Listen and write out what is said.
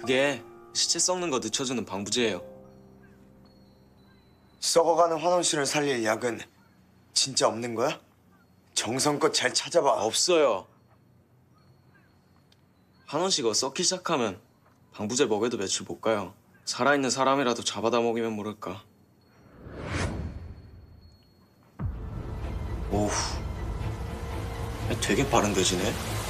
그게 시체 썩는 거 늦춰주는 방부제예요. 썩어가는 환원 씨을 살릴 약은 진짜 없는 거야? 정성껏 잘 찾아봐. 없어요. 환원 씨가 썩기 시작하면 방부제 먹여도 며칠 못 가요. 살아있는 사람이라도 잡아다 먹이면 모를까. 오우 되게 빠른 돼지네.